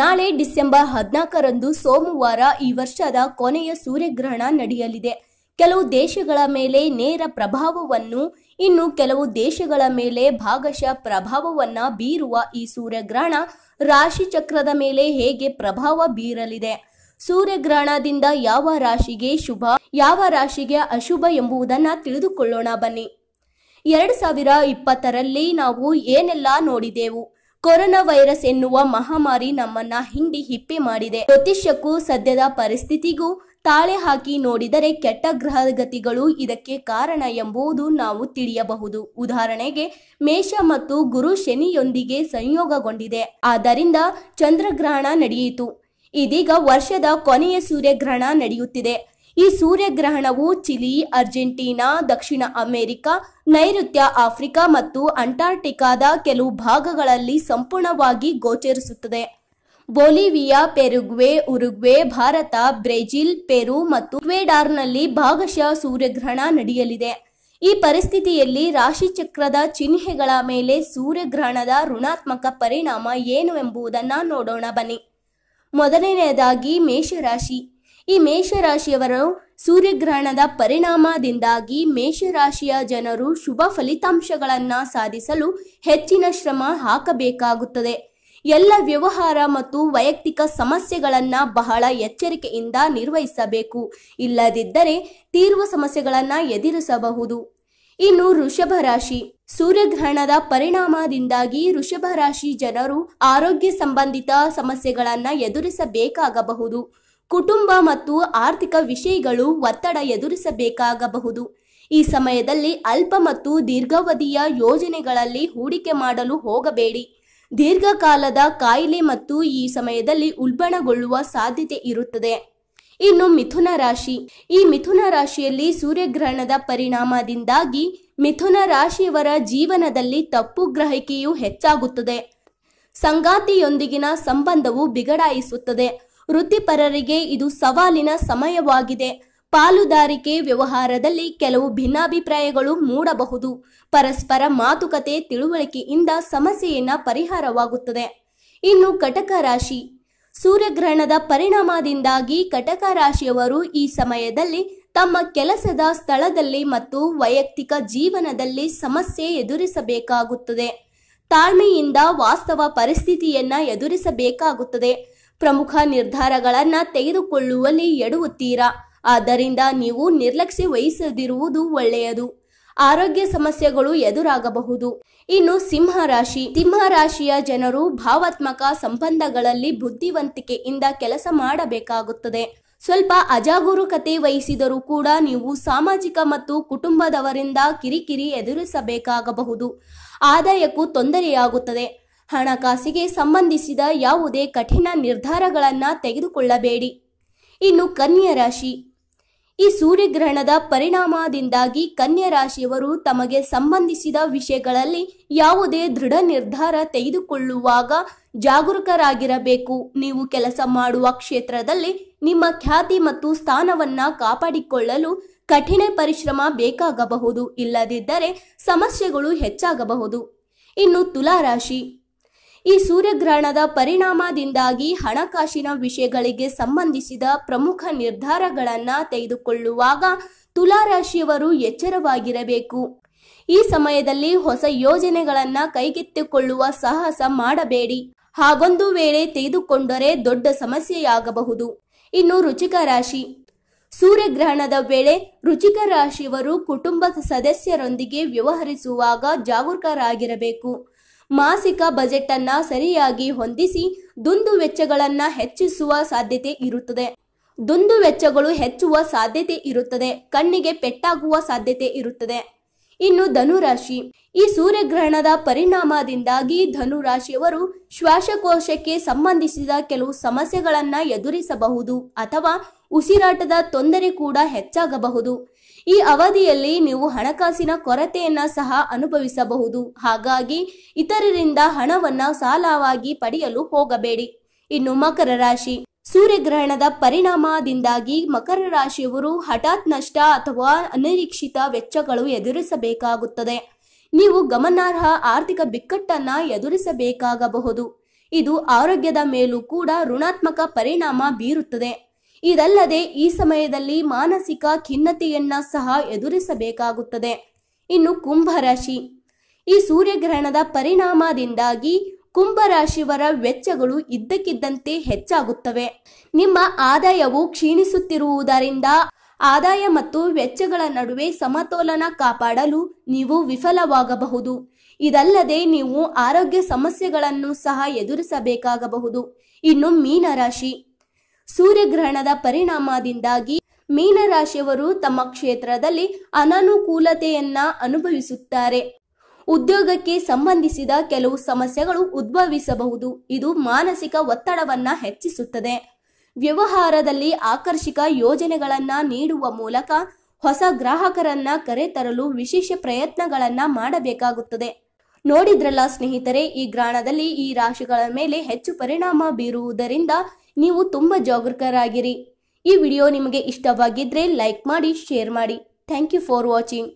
ನಾಳೆ ಡಿಸೆಂಬರ್ ಹದಿನಾಲ್ಕರಂದು ಸೋಮವಾರ ಈ ವರ್ಷದ ಕೊನೆಯ ಸೂರ್ಯಗ್ರಹಣ ನಡೆಯಲಿದೆ ಕೆಲವು ದೇಶಗಳ ಮೇಲೆ ನೇರ ಪ್ರಭಾವವನ್ನು ಇನ್ನು ಕೆಲವು ದೇಶಗಳ ಮೇಲೆ ಭಾಗಶಃ ಪ್ರಭಾವವನ್ನ ಬೀರುವ ಈ ಸೂರ್ಯಗ್ರಹಣ ರಾಶಿ ಚಕ್ರದ ಮೇಲೆ ಹೇಗೆ ಪ್ರಭಾವ ಬೀರಲಿದೆ ಸೂರ್ಯಗ್ರಹಣದಿಂದ ಯಾವ ರಾಶಿಗೆ ಶುಭ ಯಾವ ರಾಶಿಗೆ ಅಶುಭ ಎಂಬುದನ್ನು ತಿಳಿದುಕೊಳ್ಳೋಣ ಬನ್ನಿ ಎರಡು ಸಾವಿರ ಇಪ್ಪತ್ತರಲ್ಲಿ ನಾವು ಏನೆಲ್ಲ ನೋಡಿದೆವು ಕೊರೋನಾ ವೈರಸ್ ಎನ್ನುವ ಮಹಾಮಾರಿ ನಮ್ಮನ್ನ ಹಿಂಡಿ ಹಿಪ್ಪಿ ಮಾಡಿದೆ ಜ್ಯೋತಿಷ್ಯಕ್ಕೂ ಸದ್ಯದ ಪರಿಸ್ಥಿತಿಗೂ ತಾಳೆ ಹಾಕಿ ನೋಡಿದರೆ ಕೆಟ್ಟ ಗ್ರಹಗತಿಗಳು ಇದಕ್ಕೆ ಕಾರಣ ಎಂಬುದು ನಾವು ತಿಳಿಯಬಹುದು ಉದಾಹರಣೆಗೆ ಮೇಷ ಮತ್ತು ಗುರು ಶನಿಯೊಂದಿಗೆ ಸಂಯೋಗಗೊಂಡಿದೆ ಆದ್ದರಿಂದ ಚಂದ್ರಗ್ರಹಣ ನಡೆಯಿತು ಇದೀಗ ವರ್ಷದ ಕೊನೆಯ ಸೂರ್ಯಗ್ರಹಣ ನಡೆಯುತ್ತಿದೆ ಈ ಸೂರ್ಯಗ್ರಹಣವು ಚಿಲಿ ಅರ್ಜೆಂಟೀನಾ ದಕ್ಷಿಣ ಅಮೆರಿಕ ನೈಋತ್ಯ ಆಫ್ರಿಕಾ ಮತ್ತು ಅಂಟಾರ್ಟಿಕಾದ ಕೆಲವು ಭಾಗಗಳಲ್ಲಿ ಸಂಪೂರ್ಣವಾಗಿ ಗೋಚರಿಸುತ್ತದೆ Bolivia Paraguay Uruguay Bharat Brazil Peru ಮತ್ತು ಕ್ವೇಡಾರ್ನಲ್ಲಿ ಭಾಗಶಃ ಸೂರ್ಯಗ್ರಹಣ ನಡೆಯಲಿದೆ ಈ ಪರಿಸ್ಥಿತಿಯಲ್ಲಿ ರಾಶಿಚಕ್ರದ ಚಿಹ್ನೆಗಳ ಮೇಲೆ ಸೂರ್ಯಗ್ರಹಣದ ಋಣಾತ್ಮಕ ಪರಿಣಾಮ ಏನು ಎಂಬುದನ್ನು ನೋಡೋಣ ಬನ್ನಿ ಮೊದಲನೆಯದಾಗಿ ಮೇಷರಾಶಿ ಈ ಮೇಷರಾಶಿಯವರು ಸೂರ್ಯಗ್ರಹಣದ ಪರಿಣಾಮದಿಂದಾಗಿ ಮೇಷರಾಶಿಯ ಜನರು ಶುಭ ಫಲಿತಾಂಶಗಳನ್ನು ಸಾಧಿಸಲು ಹೆಚ್ಚಿನ ಶ್ರಮ ಹಾಕಬೇಕಾಗುತ್ತದೆ ಎಲ್ಲ ವ್ಯವಹಾರ ಮತ್ತು ವೈಯಕ್ತಿಕ ಸಮಸ್ಯೆಗಳನ್ನು ಬಹಳ ಎಚ್ಚರಿಕೆಯಿಂದ ನಿರ್ವಹಿಸಬೇಕು ಇಲ್ಲದಿದ್ದರೆ ತೀರ್ವ ಸಮಸ್ಯೆಗಳನ್ನು ಎದುರಿಸಬಹುದು ಇನ್ನು ವೃಷಭ ರಾಶಿ ಸೂರ್ಯಗ್ರಹಣದ ಪರಿಣಾಮದಿಂದಾಗಿ ವೃಷಭ ರಾಶಿ ಜನರು ಆರೋಗ್ಯ ಸಂಬಂಧಿತ ಸಮಸ್ಯೆಗಳನ್ನು ಎದುರಿಸಬೇಕಾಗಬಹುದು ಕುಟುಂಬ ಮತ್ತು ಆರ್ಥಿಕ ವಿಷಯಗಳು ಒತ್ತಡ ಎದುರಿಸಬೇಕಾಗಬಹುದು ಈ ಸಮಯದಲ್ಲಿ ಅಲ್ಪ ಮತ್ತು ದೀರ್ಘಾವಧಿಯ ಯೋಜನೆಗಳಲ್ಲಿ ಹೂಡಿಕೆ ಮಾಡಲು ಹೋಗಬೇಡಿ ದೀರ್ಘಕಾಲದ ಕಾಯಿಲೆ ಮತ್ತು ಈ ಸಮಯದಲ್ಲಿ ಉಲ್ಬಣಗೊಳ್ಳುವ ಸಾಧ್ಯತೆ ಇರುತ್ತದೆ ಇನ್ನು ಮಿಥುನ ರಾಶಿ ಈ ಮಿಥುನ ರಾಶಿಯಲ್ಲಿ ಸೂರ್ಯಗ್ರಹಣದ ಪರಿಣಾಮದಿಂದಾಗಿ ಮಿಥುನ ರಾಶಿಯವರ ಜೀವನದಲ್ಲಿ ತಪ್ಪು ಗ್ರಹಿಕೆಯು ಹೆಚ್ಚಾಗುತ್ತದೆ ಸಂಗಾತಿಯೊಂದಿಗಿನ ಸಂಬಂಧವು ಬಿಗಡಾಯಿಸುತ್ತದೆ ವೃತ್ತಿಪರರಿಗೆ ಇದು ಸವಾಲಿನ ಸಮಯವಾಗಿದೆ ಪಾಲುದಾರಿಕೆ ವ್ಯವಹಾರದಲ್ಲಿ ಕೆಲವು ಭಿನ್ನಾಭಿಪ್ರಾಯಗಳು ಮೂಡಬಹುದು ಪರಸ್ಪರ ಮಾತುಕತೆ ತಿಳುವಳಿಕೆಯಿಂದ ಸಮಸ್ಯೆಯನ್ನ ಪರಿಹಾರವಾಗುತ್ತದೆ ಇನ್ನು ಕಟಕ ರಾಶಿ ಸೂರ್ಯಗ್ರಹಣದ ಪರಿಣಾಮದಿಂದಾಗಿ ಕಟಕ ರಾಶಿಯವರು ಈ ಸಮಯದಲ್ಲಿ ತಮ್ಮ ಕೆಲಸದ ಸ್ಥಳದಲ್ಲಿ ಮತ್ತು ವೈಯಕ್ತಿಕ ಜೀವನದಲ್ಲಿ ಸಮಸ್ಯೆ ಎದುರಿಸಬೇಕಾಗುತ್ತದೆ ತಾಳ್ಮೆಯಿಂದ ವಾಸ್ತವ ಪರಿಸ್ಥಿತಿಯನ್ನ ಎದುರಿಸಬೇಕಾಗುತ್ತದೆ ಪ್ರಮುಖ ನಿರ್ಧಾರಗಳನ್ನು ತೆಗೆದುಕೊಳ್ಳುವಲ್ಲಿ ಎಡುವುತ್ತೀರಾ ಆದ್ದರಿಂದ ನೀವು ನಿರ್ಲಕ್ಷ್ಯ ವಹಿಸದಿರುವುದು ಒಳ್ಳೆಯದು ಆರೋಗ್ಯ ಸಮಸ್ಯೆಗಳು ಎದುರಾಗಬಹುದು ಇನ್ನು ಸಿಂಹ ರಾಶಿ ಸಿಂಹ ರಾಶಿಯ ಜನರು ಭಾವಾತ್ಮಕ ಸಂಬಂಧಗಳಲ್ಲಿ ಬುದ್ಧಿವಂತಿಕೆಯಿಂದ ಕೆಲಸ ಮಾಡಬೇಕಾಗುತ್ತದೆ ಸ್ವಲ್ಪ ಅಜಾಗರೂಕತೆ ವಹಿಸಿದರೂ ಕೂಡ ನೀವು ಸಾಮಾಜಿಕ ಮತ್ತು ಕುಟುಂಬದವರಿಂದ ಕಿರಿಕಿರಿ ಎದುರಿಸಬೇಕಾಗಬಹುದು ಆದಾಯಕ್ಕೂ ತೊಂದರೆಯಾಗುತ್ತದೆ ಹಣಕಾಸಿಗೆ ಸಂಬಂಧಿಸಿದ ಯಾವುದೇ ಕಠಿಣ ನಿರ್ಧಾರಗಳನ್ನು ತೆಗೆದುಕೊಳ್ಳಬೇಡಿ ಇನ್ನು ಕನ್ಯಾ ರಾಶಿ ಈ ಸೂರ್ಯಗ್ರಹಣದ ಪರಿಣಾಮದಿಂದಾಗಿ ಕನ್ಯಾ ರಾಶಿಯವರು ತಮಗೆ ಸಂಬಂಧಿಸಿದ ವಿಷಯಗಳಲ್ಲಿ ಯಾವುದೇ ದೃಢ ನಿರ್ಧಾರ ತೆಗೆದುಕೊಳ್ಳುವಾಗ ಜಾಗರೂಕರಾಗಿರಬೇಕು ನೀವು ಕೆಲಸ ಮಾಡುವ ಕ್ಷೇತ್ರದಲ್ಲಿ ನಿಮ್ಮ ಖ್ಯಾತಿ ಮತ್ತು ಸ್ಥಾನವನ್ನ ಕಾಪಾಡಿಕೊಳ್ಳಲು ಕಠಿಣ ಪರಿಶ್ರಮ ಬೇಕಾಗಬಹುದು ಇಲ್ಲದಿದ್ದರೆ ಸಮಸ್ಯೆಗಳು ಹೆಚ್ಚಾಗಬಹುದು ಇನ್ನು ತುಲಾರಾಶಿ ಈ ಸೂರ್ಯಗ್ರಹಣದ ಪರಿಣಾಮದಿಂದಾಗಿ ಹಣಕಾಸಿನ ವಿಷಯಗಳಿಗೆ ಸಂಬಂಧಿಸಿದ ಪ್ರಮುಖ ನಿರ್ಧಾರಗಳನ್ನು ತೆಗೆದುಕೊಳ್ಳುವಾಗ ತುಲಾರಾಶಿಯವರು ಎಚ್ಚರವಾಗಿರಬೇಕು ಈ ಸಮಯದಲ್ಲಿ ಹೊಸ ಯೋಜನೆಗಳನ್ನು ಕೈಗೆತ್ತಿಕೊಳ್ಳುವ ಸಾಹಸ ಮಾಡಬೇಡಿ ಹಾಗೊಂದು ವೇಳೆ ತೆಗೆದುಕೊಂಡರೆ ದೊಡ್ಡ ಸಮಸ್ಯೆಯಾಗಬಹುದು ಇನ್ನು ರುಚಿಕ ರಾಶಿ ಸೂರ್ಯಗ್ರಹಣದ ವೇಳೆ ರುಚಿಕ ರಾಶಿಯವರು ಕುಟುಂಬದ ಸದಸ್ಯರೊಂದಿಗೆ ವ್ಯವಹರಿಸುವಾಗ ಜಾಗರೂಕರಾಗಿರಬೇಕು ಮಾಸಿಕ ಬಜೆಟ್ ಅನ್ನ ಸರಿಯಾಗಿ ಹೊಂದಿಸಿ ದುಂದು ವೆಚ್ಚಗಳನ್ನ ಹೆಚ್ಚಿಸುವ ಸಾಧ್ಯತೆ ಇರುತ್ತದೆ ದುಂದು ವೆಚ್ಚಗಳು ಹೆಚ್ಚುವ ಸಾಧ್ಯತೆ ಇರುತ್ತದೆ ಕಣ್ಣಿಗೆ ಪೆಟ್ಟಾಗುವ ಸಾಧ್ಯತೆ ಇರುತ್ತದೆ ಇನ್ನು ಧನುರಾಶಿ ಈ ಸೂರ್ಯಗ್ರಹಣದ ಪರಿಣಾಮದಿಂದಾಗಿ ಧನುರಾಶಿಯವರು ಶ್ವಾಸಕೋಶಕ್ಕೆ ಸಂಬಂಧಿಸಿದ ಕೆಲವು ಸಮಸ್ಯೆಗಳನ್ನು ಎದುರಿಸಬಹುದು ಅಥವಾ ಉಸಿರಾಟದ ತೊಂದರೆ ಕೂಡ ಹೆಚ್ಚಾಗಬಹುದು ಈ ಅವಧಿಯಲ್ಲಿ ನೀವು ಹಣಕಾಸಿನ ಕೊರತೆಯನ್ನ ಸಹ ಅನುಭವಿಸಬಹುದು ಹಾಗಾಗಿ ಇತರರಿಂದ ಹಣವನ್ನ ಸಾಲವಾಗಿ ಪಡೆಯಲು ಹೋಗಬೇಡಿ ಇನ್ನು ಮಕರ ರಾಶಿ ಸೂರ್ಯಗ್ರಹಣದ ಪರಿಣಾಮದಿಂದಾಗಿ ಮಕರ ರಾಶಿಯವರು ಹಠಾತ್ ನಷ್ಟ ಅಥವಾ ಅನಿರೀಕ್ಷಿತ ವೆಚ್ಚಗಳು ಎದುರಿಸಬೇಕಾಗುತ್ತದೆ ನೀವು ಗಮನಾರ್ಹ ಆರ್ಥಿಕ ಬಿಕ್ಕಟ್ಟನ್ನ ಎದುರಿಸಬೇಕಾಗಬಹುದು ಇದು ಆರೋಗ್ಯದ ಮೇಲೂ ಕೂಡ ಋಣಾತ್ಮಕ ಪರಿಣಾಮ ಬೀರುತ್ತದೆ ಇದಲ್ಲದೆ ಈ ಸಮಯದಲ್ಲಿ ಮಾನಸಿಕ ಖಿನ್ನತೆಯನ್ನ ಸಹ ಎದುರಿಸಬೇಕಾಗುತ್ತದೆ ಇನ್ನು ಕುಂಭರಾಶಿ ಈ ಸೂರ್ಯಗ್ರಹಣದ ಪರಿಣಾಮದಿಂದಾಗಿ ಕುಂಭರಾಶಿಯವರ ವೆಚ್ಚಗಳು ಇದ್ದಕ್ಕಿದ್ದಂತೆ ಹೆಚ್ಚಾಗುತ್ತವೆ ನಿಮ್ಮ ಆದಾಯವು ಕ್ಷೀಣಿಸುತ್ತಿರುವುದರಿಂದ ಆದಾಯ ಮತ್ತು ವೆಚ್ಚಗಳ ನಡುವೆ ಸಮತೋಲನ ಕಾಪಾಡಲು ನೀವು ವಿಫಲವಾಗಬಹುದು ಇದಲ್ಲದೆ ನೀವು ಆರೋಗ್ಯ ಸಮಸ್ಯೆಗಳನ್ನು ಸಹ ಎದುರಿಸಬೇಕಾಗಬಹುದು ಇನ್ನು ಮೀನರಾಶಿ ಸೂರ್ಯಗ್ರಹಣದ ಪರಿಣಾಮದಿಂದಾಗಿ ಮೀನರಾಶಿಯವರು ತಮ್ಮ ಕ್ಷೇತ್ರದಲ್ಲಿ ಅನಾನುಕೂಲತೆಯನ್ನ ಅನುಭವಿಸುತ್ತಾರೆ ಉದ್ಯೋಗಕ್ಕೆ ಸಂಬಂಧಿಸಿದ ಕೆಲವು ಸಮಸ್ಯೆಗಳು ಉದ್ಭವಿಸಬಹುದು ಇದು ಮಾನಸಿಕ ಒತ್ತಡವನ್ನ ಹೆಚ್ಚಿಸುತ್ತದೆ ವ್ಯವಹಾರದಲ್ಲಿ ಆಕರ್ಷಕ ಯೋಜನೆಗಳನ್ನ ನೀಡುವ ಮೂಲಕ ಹೊಸ ಗ್ರಾಹಕರನ್ನ ಕರೆತರಲು ವಿಶೇಷ ಪ್ರಯತ್ನಗಳನ್ನ ಮಾಡಬೇಕಾಗುತ್ತದೆ ನೋಡಿದ್ರಲ್ಲ ಸ್ನೇಹಿತರೆ ಈ ಗ್ರಹಣದಲ್ಲಿ ಈ ರಾಶಿಗಳ ಮೇಲೆ ಹೆಚ್ಚು ಪರಿಣಾಮ ಬೀರುವುದರಿಂದ ನೀವು ತುಂಬ ಜಾಗೃತರಾಗಿರಿ ಈ ವಿಡಿಯೋ ನಿಮಗೆ ಇಷ್ಟವಾಗಿದ್ದರೆ ಲೈಕ್ ಮಾಡಿ ಶೇರ್ ಮಾಡಿ ಥ್ಯಾಂಕ್ ಯು ಫಾರ್ ವಾಚಿಂಗ್